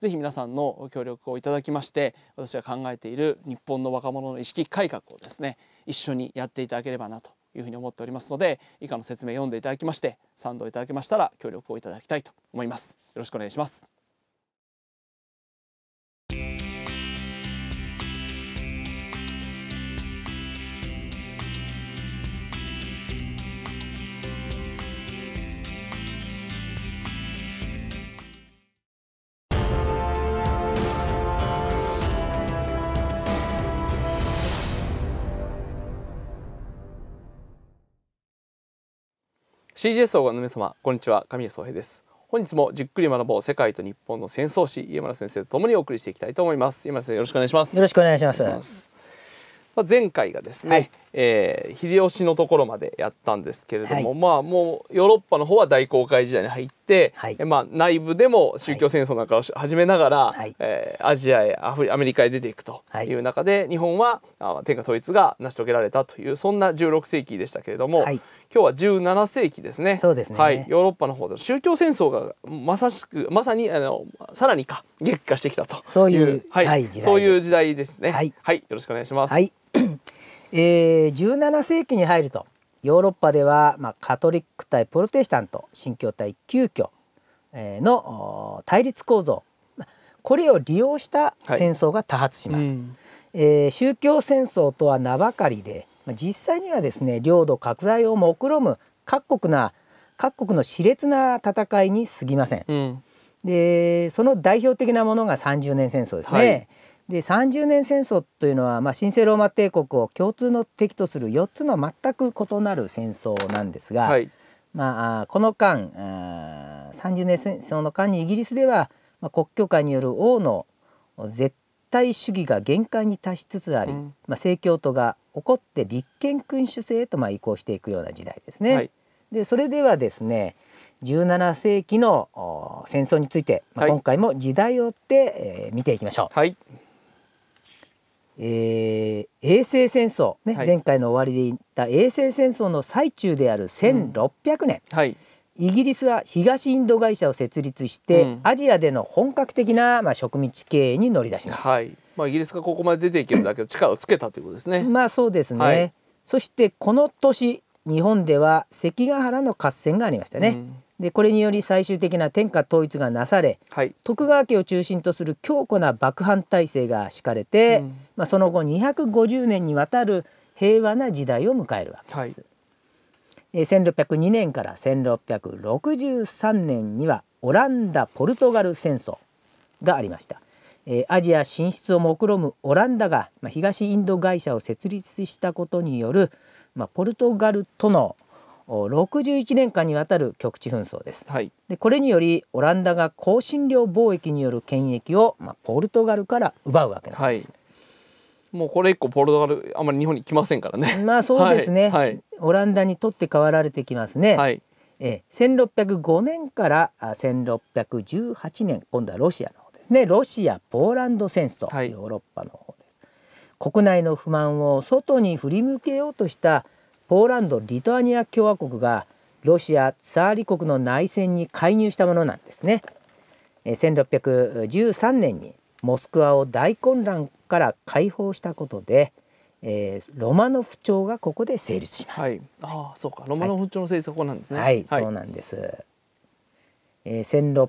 ぜひ皆さんの協力をいただきまして私が考えている日本の若者の意識改革をですね一緒にやっていただければなというふうに思っておりますので以下の説明を読んでいただきまして賛同いただけましたら協力をいただきたいと思いますよろしくお願いします CGS をご覧の皆様こんにちは神谷壮平です本日もじっくり学ぼう世界と日本の戦争史家村先生とともにお送りしていきたいと思います家村先生よろしくお願いしますよろしくお願いしますまあ、前回がですね、はい、えー、秀吉のところまでやったんですけれども、はい、まあもうヨーロッパの方は大航海時代に入って、はい、まあ、内部でも宗教戦争なんかを始めながら、はい、えー、アジアへアフリアメリカへ出ていくという中で、はい、日本はあ天下統一が成し遂げられたというそんな16世紀でしたけれども、はい、今日は17世紀ですねそうですね、はい、ヨーロッパの方で宗教戦争がまさしくまさにあのさらにか激化してきたとそういう、はいはい、そういう時代ですね、はい、はい、よろしくお願いします。はい えー、17世紀に入るとヨーロッパでは、まあ、カトリック対プロテスタント新教対旧教の対立構造これを利用した戦争が多発します。はいうん、えー、宗教戦争とは名ばかりで実際にはですね領土拡大を目論む各国な各国の熾烈な戦いにすぎません。うん、でその代表的なものが30年戦争ですね。はいで30年戦争というのは、まあ、神聖ローマ帝国を共通の敵とする4つの全く異なる戦争なんですが、はい、まあ、この間あ30年戦争の間にイギリスでは、まあ、国教会による王の絶対主義が限界に達しつつあり、うん、まあ、政教徒が起こって立憲君主制へとまあ移行していくような時代ですね。はい、でそれではですね17世紀の戦争について、まあ、今回も時代を追って、えー、見ていきましょう。はいえー、衛星戦争、ね、はい、前回の終わりで言った衛星戦争の最中である1600年、うんはい、イギリスは東インド会社を設立して、うん、アジアでの本格的な、まあ、植民地経営に乗り出します、はい、まあ、イギリスがここまで出ていけるだけど力をつけたということですね。まあそうですね、そしてこの年日本では関ヶ原の合戦がありましたね。うんでこれにより最終的な天下統一がなされ、はい、徳川家を中心とする強固な幕藩体制が敷かれて、うん、まあ、その後250年にわたる平和な時代を迎えるわけです。はい、えー、1602年から1663年にはオランダ・ポルトガル戦争がありました。えー、アジア進出を目論むオランダが、まあ、東インド会社を設立したことによる、まあ、ポルトガルとの61年間にわたる局地紛争です、はい、でこれによりオランダが香辛料貿易による権益を、まあ、ポルトガルから奪うわけなんです、はい、もうこれ以降ポルトガルあんまり日本に来ませんからね まあそうですね、はい、オランダにとって代わられてきますね、はい、え1605年から1618年今度はロシアの方ですねロシア・ポーランド戦争、ヨーロッパの方です国内の不満を外に振り向けようとしたポーランド・リトアニア共和国がロシアツァーリ国の内戦に介入したものなんですね。1613年にモスクワを大混乱から解放したことで、えー、ロマノフ朝がここで成立します。はい、ああ、そうか、ロマノフ朝の成立こなんですね、はい。はい、そうなんです。えー、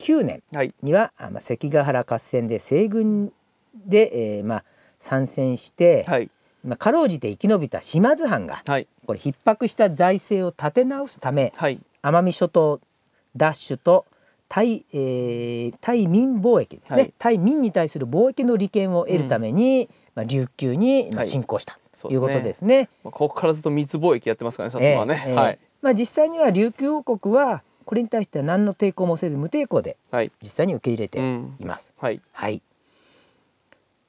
1609年には、はい、まあ関ヶ原合戦で西軍で、えー、まあ参戦して、はい、まあ、かろうじて生き延びた島津藩が、はい、これ逼迫した財政を立て直すため、はい、奄美諸島奪取と対,、えー、対民貿易ですね、はい、対民に対する貿易の利権を得るために、うん、まあ、琉球に侵攻した、ということですね。すねまあ、ここからずっと密貿易やってますからね、薩摩はね。えーえー、はいまあ、実際には琉球王国はこれに対しては何の抵抗もせず無抵抗で実際に受け入れています。うん、はい、はい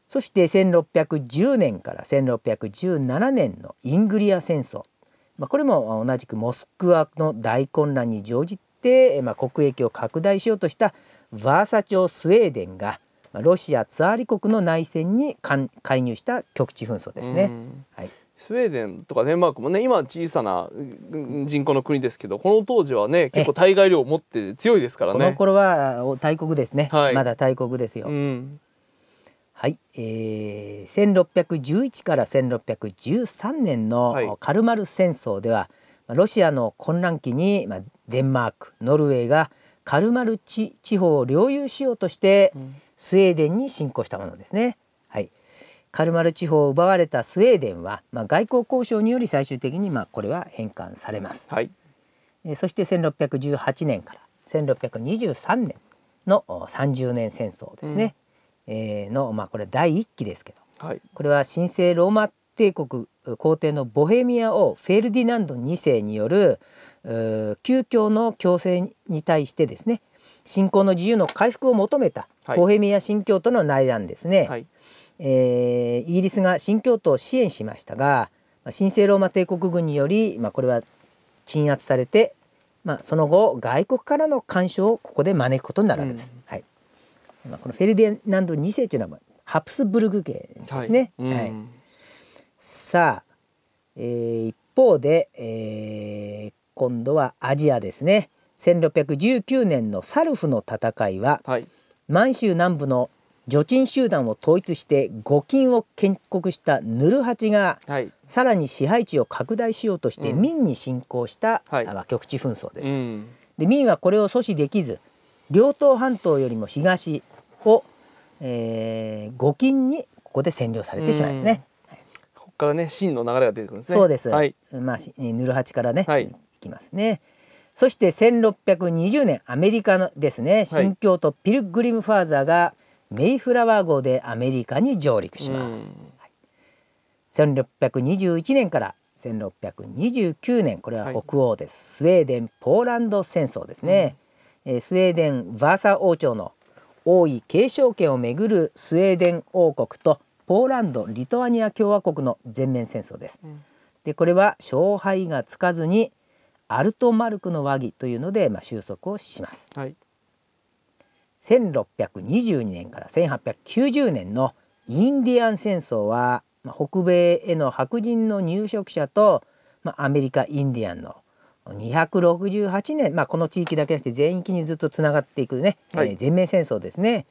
そして1610年から1617年のイングリア戦争、まあ、これも同じくモスクワの大混乱に乗じて、まあ、国益を拡大しようとしたワーサ朝スウェーデンがロシアツアーリ国の内戦に介入した極地紛争ですね。はい、スウェーデンとかデンマークもね今小さな人口の国ですけどこの当時はね結構対外量を持って強いですからねこの頃は大国ですね、はい、まだ大国ですよ、うん、はい、えー、1611から1613年のカルマル戦争では、はい、ロシアの混乱期に、まあ、デンマークノルウェーがカルマル地地方を領有しようとしてスウェーデンに侵攻したものですね。はい、カルマル地方を奪われたスウェーデンは、まあ、外交交渉により最終的に、まあ、これは返還されます。はい、えー、そして1618年から1623年の30年戦争ですね。うんの、まあ、これ第1期ですけど、はい、これは神聖ローマ帝国皇帝のボヘミア王フェルディナンド2世による旧教の強制に対してですね信仰の自由の回復を求めたボヘミア新教との内乱ですね、はい、えー、イギリスが新教徒を支援しましたが神聖ローマ帝国軍により、まあ、これは鎮圧されて、まあ、その後外国からの干渉をここで招くことになるわけです。うん、はいまあ、このフェルディナンド2世というのはハプスブルグ家ですね。はい、はい、さあ、えー、一方で、えー、今度はアジアですね。1619年のサルフの戦いは、はい、満州南部の女鎮集団を統一して五金を建国したヌルハチが、はい、さらに支配地を拡大しようとして明に侵攻した、うんはい、局地紛争です。うん、で明はこれを阻止できず両東半島よりも東を、えー、5金にここで占領されてしまいますね。ここからね真の流れが出てくるんですね。そうです。はい、まあヌルハチからね、はい、いきますね。そして1620年アメリカのですね新教徒ピルグリムファーザーがメイフラワー号でアメリカに上陸します。はい、1621年から1629年これは北欧です、はい、スウェーデンポーランド戦争ですね、うん、えー、スウェーデンバーサ王朝の王位継承権をめぐるスウェーデン王国とポーランド・リトアニア共和国の全面戦争です。でこれは勝敗がつかずにアルトマルクの和議というので、まあ、収束をします。はい、1622年から1890年のインディアン戦争は、まあ、北米への白人の入植者と、まあ、アメリカインディアンの268年、まあ、この地域だけじゃなくて全域にずっとつながっていくね、はい、えー、全面戦争ですね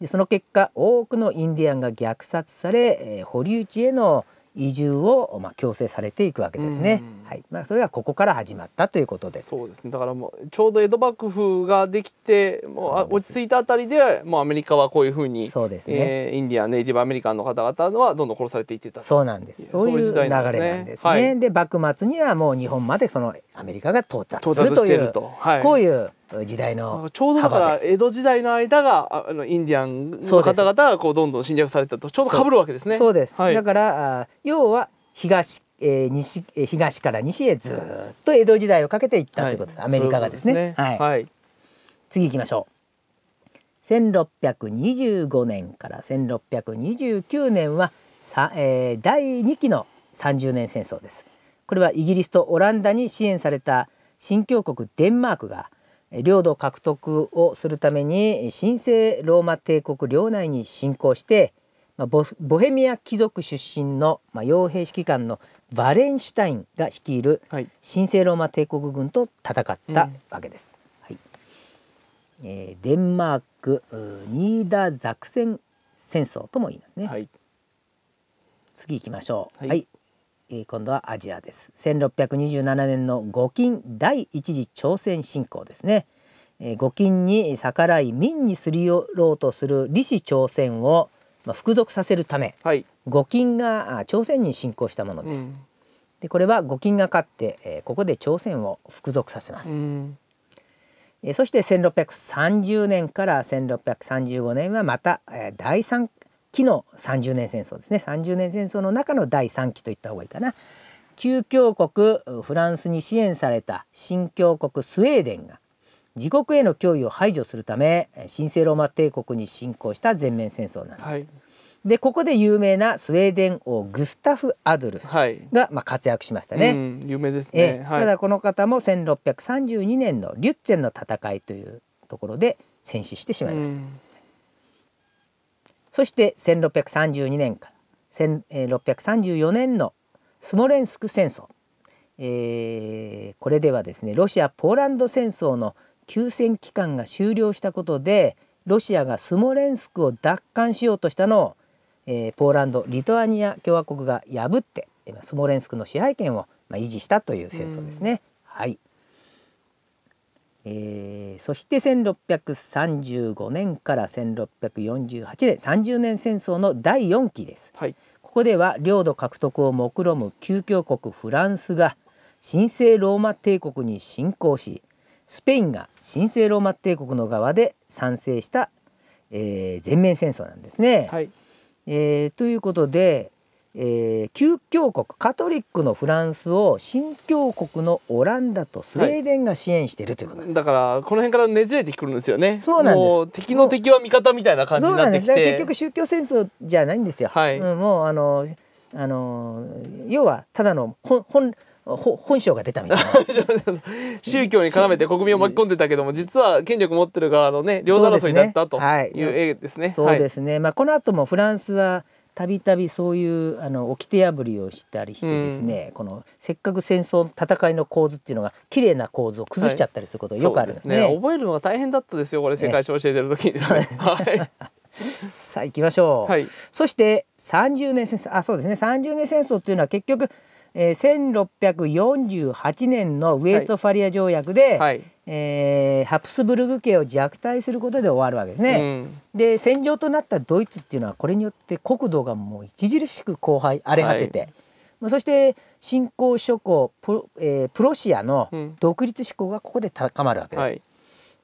でその結果多くのインディアンが虐殺され、えー、保留地への移住をまあ強制されていくわけですね。はい、まあそれがここから始まったということです。そうですね。だからもうちょうど江戸幕府ができてもうあ落ち着いたあたりで、もうアメリカはこういうふうに、そうですね、えー、インディアンネイティブアメリカンの方々のはどんどん殺されていってた。そうなんです。そういう流れなんですね。はい、で幕末にはもう日本までそのアメリカが到達するという、はい、こういう時代のちょうどだから江戸時代の間があのインディアンの方々がこうどんどん侵略されたとちょうどかぶるわけですね。そうです、はい、だから要は東えー、西東から西へずっと江戸時代をかけていったということです、はい、アメリカがですね。ううすねはい、はい、次行きましょう。1625年から1629年はさ、えー、第2期の30年戦争です。これはイギリスとオランダに支援された新教国デンマークが領土獲得をするために神聖ローマ帝国領内に侵攻して、まあ、ボヘミア貴族出身の、まあ、傭兵指揮官のバレンシュタインが率いる神聖ローマ帝国軍と戦ったわけです。はいうえー、デンマークニーダザクセン戦争とも言いますね。はい、次行きましょう。はい、はい今度はアジアです1627年の五金第一次朝鮮侵攻ですね五金に逆らい民にすり寄ろうとする李氏朝鮮を服属させるため、はい、五金が朝鮮に侵攻したものです、うん、でこれは五金が勝ってここで朝鮮を服属させます、うん、そして1630年から1635年はまた第三期の30年戦争ですね30年戦争の中の第3期といった方がいいかな旧教国フランスに支援された新教国スウェーデンが自国への脅威を排除するため神聖ローマ帝国に侵攻した全面戦争なんです。はい、でここで有名なスウェーデン王グスタフ・アドルフが、はい、まあ、活躍しましたね。有名ですね、はい、ただこの方も1632年のリュッツェンの戦いというところで戦死してしまいます。うんそして1632年から1634年のスモレンスク戦争、えー、これではですねロシア・ポーランド戦争の休戦期間が終了したことでロシアがスモレンスクを奪還しようとしたのを、えー、ポーランド・リトアニア共和国が破ってスモレンスクの支配権を、まあ、維持したという戦争ですね。はいえー、そして1635年から1648年30年戦争の第4期です、はい、ここでは領土獲得を目論む旧教国フランスが神聖ローマ帝国に侵攻しスペインが神聖ローマ帝国の側で賛成した、えー、全面戦争なんですね。はい、えー、ということで、えー、旧教国カトリックのフランスを新教国のオランダとスウェーデンが支援しているということです、はい、だからこの辺からねじれてくるんですよねそうなんです敵の敵は味方みたいな感じになってきて結局宗教戦争じゃないんですよ、はい、うん、もうあのあの要はただの本本性が出たみたいな 宗教に絡めて国民を巻き込んでたけども実は権力持ってる側のね両争いなったという絵ですね。そうですね、はい、まあ、この後もフランスはたびたびそういうあの掟破りをしたりしてですね、うん、このせっかく戦争戦いの構図っていうのが綺麗な構図を崩しちゃったりすることよくあるんですねはいすね、覚えるのは大変だったですよこれ世界史を教えてる時にでね。はい さあ行きましょう、はい、そして30年戦争あそうですね30年戦争っていうのは結局え1648年のウェストファリア条約で、はいはい、えー、ハプスブルグ家を弱体することで終わるわけですね。うん、で戦場となったドイツっていうのはこれによって国土がもう著しく荒廃荒れ果てて、はい、そして新興諸国プロ,、えー、プロシアの独立志向がここで高まるわけです。はい、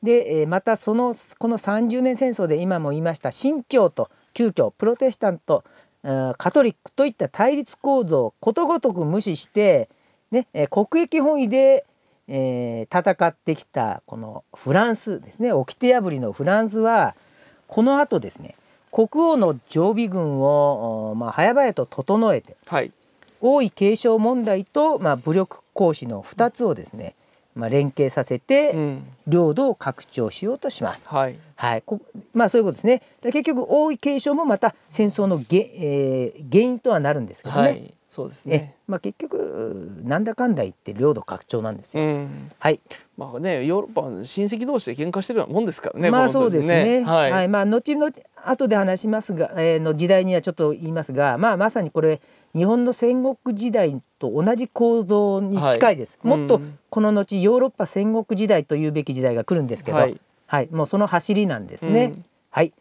で、えー、またそのこの30年戦争で今も言いました新教と旧教プロテスタントカトリックといった対立構造をことごとく無視して、ね、国益本位で、えー、戦ってきたこのフランスですね掟破りのフランスはこのあとですね国王の常備軍を、まあ、早々と整えて、はい、王位継承問題と、まあ、武力行使の2つをですねまあ、連携させて領土を拡張しようとします。はい、はい、こまあそういうことですね。結局王位継承もまた戦争のげ、えー、原因とはなるんですけどね。はい、そうですね。まあ結局なんだかんだ言って領土拡張なんですよ。うん、はい。まあねヨーロッパの親戚同士で喧嘩してるようなもんですからね。まあそうですね。ねはい、はい、まあ後々後で話しますが、えー、の時代にはちょっと言いますが、まあまさにこれ。日本の戦国時代と同じ構造に近いです、はい、もっとこの後ヨーロッパ戦国時代というべき時代が来るんですけど、はい、はい、もうその走りなんですね。うん、はい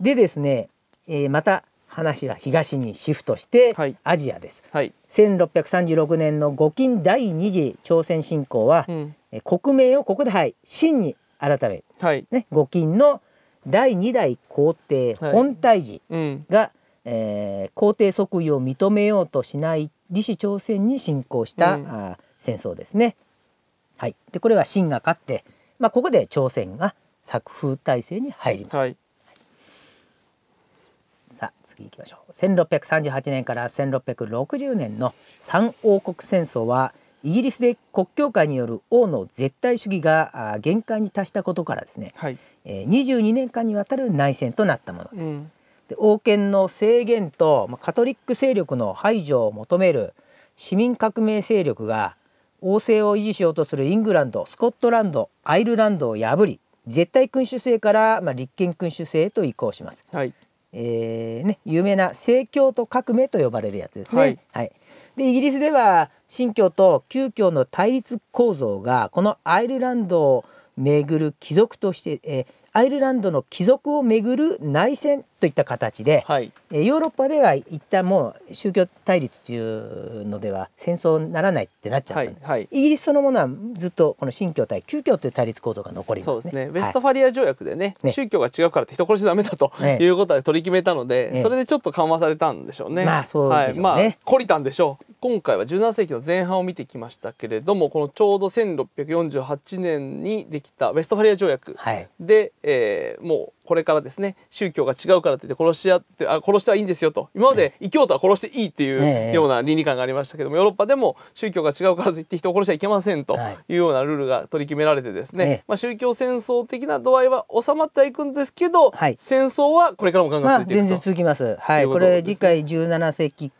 でですね、えー、また話は東にシフトしてアジアです、はい、1636年の五金第二次朝鮮侵攻は、うん、国名をここではい清に改め、はいね、五金の第二代皇帝本泰寺が、うんえー、皇帝即位を認めようとしない李氏朝鮮に侵攻した、うん、あ戦争ですね。はい、でこれは清が勝って、まあ、ここで朝鮮が作風体制に入ります。はい、さあ次行きましょう1638年から1660年の三王国戦争はイギリスで国教会による王の絶対主義が限界に達したことからですね、はいえー、22年間にわたる内戦となったもの、うす。王権の制限とまカトリック勢力の排除を求める市民革命勢力が王政を維持しようとするイングランドスコットランドアイルランドを破り絶対君主制から、まあ、立憲君主制と移行します。はいえーね、有名な政教と革命と呼ばれるやつですね。はい、はい、でイギリスでは新教と旧教の対立構造がこのアイルランドをめぐる貴族として、えー、アイルランドの貴族をめぐる内戦といった形で、はい、ヨーロッパでは一旦もう宗教対立というのでは戦争にならないってなっちゃったはいはい、イギリスそのものはずっとこの新教対旧教という対立構造が残りますね。そうですねウェストファリア条約でねね、宗教が違うからって人殺しダメだということで取り決めたので、ね、それでちょっと緩和されたんでしょうね。まあそうでしょうね、はい、まあ懲りたんでしょう。今回は17世紀の前半を見てきましたけれどもこのちょうど1648年にできたウェストファリア条約で、はい、えー、もうこれからですね宗教が違うからといって殺し合ってあ殺してはいいんですよと今まで異教徒は殺していいっていうような倫理観がありましたけども、ヨーロッパでも宗教が違うからといって人を殺しちゃいけませんというようなルールが取り決められてですね、まあ、宗教戦争的な度合いは収まってはいくんですけど、戦争はこれからもガンガン続いていくと、まあ、全然続きます。はい、いこね、これ次回17世紀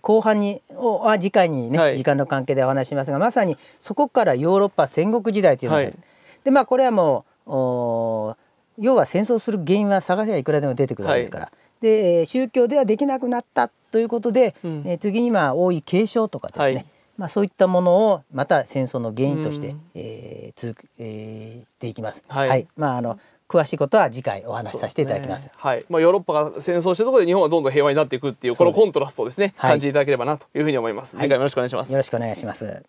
後半には次回にね、はい、時間の関係でお話しますがまさにそこからヨーロッパ戦国時代というのです、はい、でまあこれはもうお要は戦争する原因は探せばいくらでも出てくるわけですから、はい、で宗教ではできなくなったということで、うん、え次にまあ王位継承とかですね、はい、まあ、そういったものをまた戦争の原因として、うん、えー、続えー、ていきます。はい、はい、まああの詳しいことは次回お話しさせていただきます。すね、はい。まあヨーロッパが戦争したところで日本はどんどん平和になっていくっていうこのコントラストをですね、はい、感じていただければなというふうに思います。次回よろしくお願いします。よろしくお願いします。